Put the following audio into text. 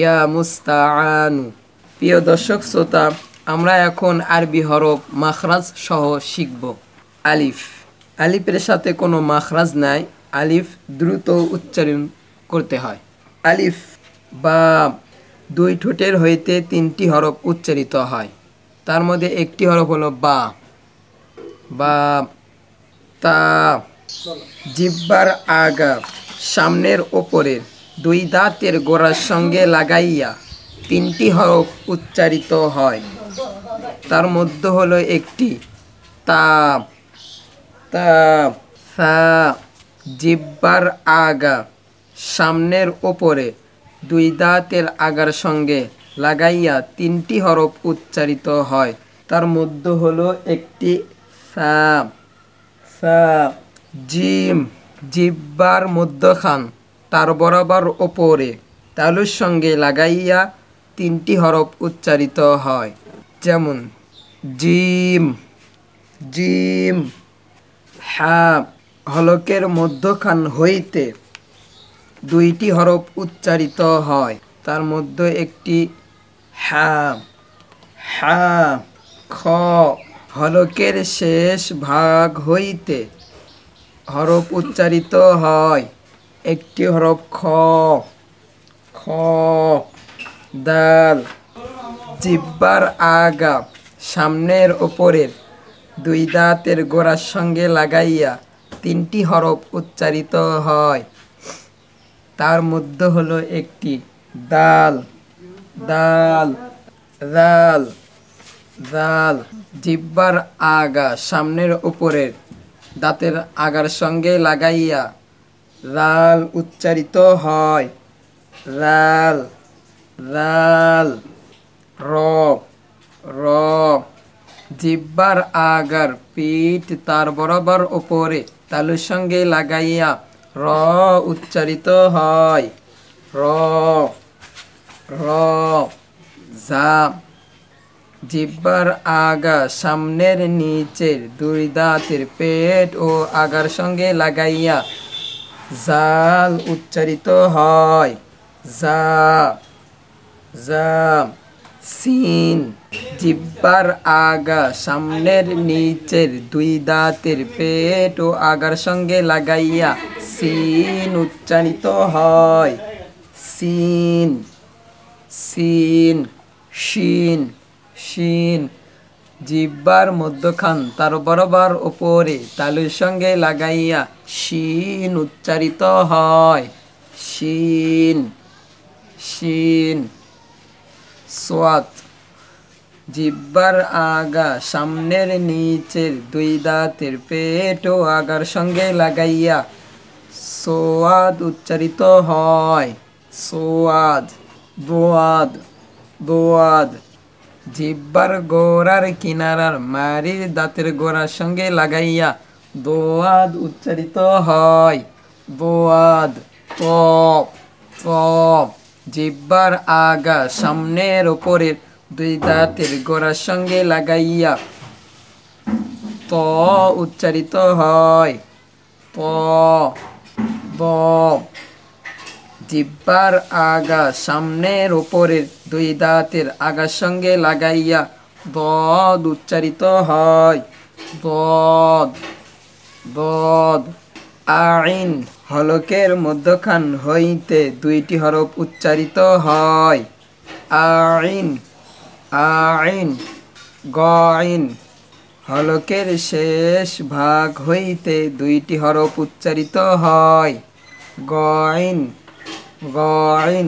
ইয়া মুস্তাআনু প্রিয় দর্শক শ্রোতা আমরা এখন আরবি হরফ মাখরাজ সহ শিখব আলিফ আলিফের সাথে কোনো মাখরাজ নাই আলিফ দ্রুত উচ্চারণ করতে হয় আলিফ বা দুই ঠোঁটের হইতে তিনটি হরফ উচ্চারিত হয় তার মধ্যে একটি হরফ হলো বা বা তা জিব্বার আগা সামনের ওপরের দুই দাঁতের গোড়ার সঙ্গে লাগাইয়া তিনটি হরফ উচ্চারিত হয় তার মধ্যে হলো একটি তাপ তাপ সা জিব্বার আগা সামনের ওপরে দুই দাঁতের আগার সঙ্গে লাগাইয়া তিনটি হরফ উচ্চারিত হয় তার মধ্যে হলো একটি সাপ সা জিম জিব্বার মধ্যখান তার বরাবর ওপরে তালুর সঙ্গে লাগাইয়া তিনটি হরফ উচ্চারিত হয় যেমন জিম জিম হা হলকের মধ্যখান হইতে দুইটি হরফ উচ্চারিত হয় তার মধ্যে একটি হা হা খ হলকের শেষ ভাগ হইতে হরফ উচ্চারিত হয় একটি হরফ খ খ দাল জিব্বার আগা সামনের ওপরের দুই দাঁতের গোড়ার সঙ্গে লাগাইয়া তিনটি হরফ উচ্চারিত হয় তার মধ্যে হলো একটি দাল দাল দাল দাল জিব্বার আগা সামনের উপরের দাঁতের আগার সঙ্গে লাগাইয়া রাল উচ্চারিত হয় রাল রাল র র জিব্বার আগার পিঠ তার বরাবর ওপরে তালুর সঙ্গে লাগাইয়া র উচ্চারিত হয় র র যা জিব্বার আগা সামনের নিচের দুই দাঁতের পেট ও আগার সঙ্গে লাগাইয়া জাল উচ্চারিত হয় জা জা সিন জিব্বার আগা সামনের নিচের দুই দাঁতের পেট ও আগার সঙ্গে লাগাইয়া সিন উচ্চারিত হয় সিন সিন শিন শিন জিব্বার মধ্যখান তার বরাবর ওপরে তালুর সঙ্গে লাগাইয়া শিন উচ্চারিত হয় শিন শিন সোয়াত জিব্বার আগা সামনের নিচের দুই দাঁতের পেট ও আগার সঙ্গে লাগাইয়া সোয়াদ উচ্চারিত হয় সোয়াদ বোয়াদ বোয়াদ জিব্বার গোড়ার কিনারার মারির দাঁতের গোড়ার সঙ্গে লাগাইয়া দোয়াদ উচ্চারিত হয় দোয়াদ ত ত জিব্বার আগা সামনের ওপরের দুই দাঁতের গোড়ার সঙ্গে লাগাইয়া ত উচ্চারিত হয় প জিব্বার আগা সামনের ওপরের দুই দাঁতের আগার সঙ্গে লাগাইয়া বদ উচ্চারিত হয় বদ বদ আইন হলকের মধ্যখান হইতে দুইটি হরফ উচ্চারিত হয় আইন আইন গইন হলকের শেষ ভাগ হইতে দুইটি হরফ উচ্চারিত হয় গইন ضاع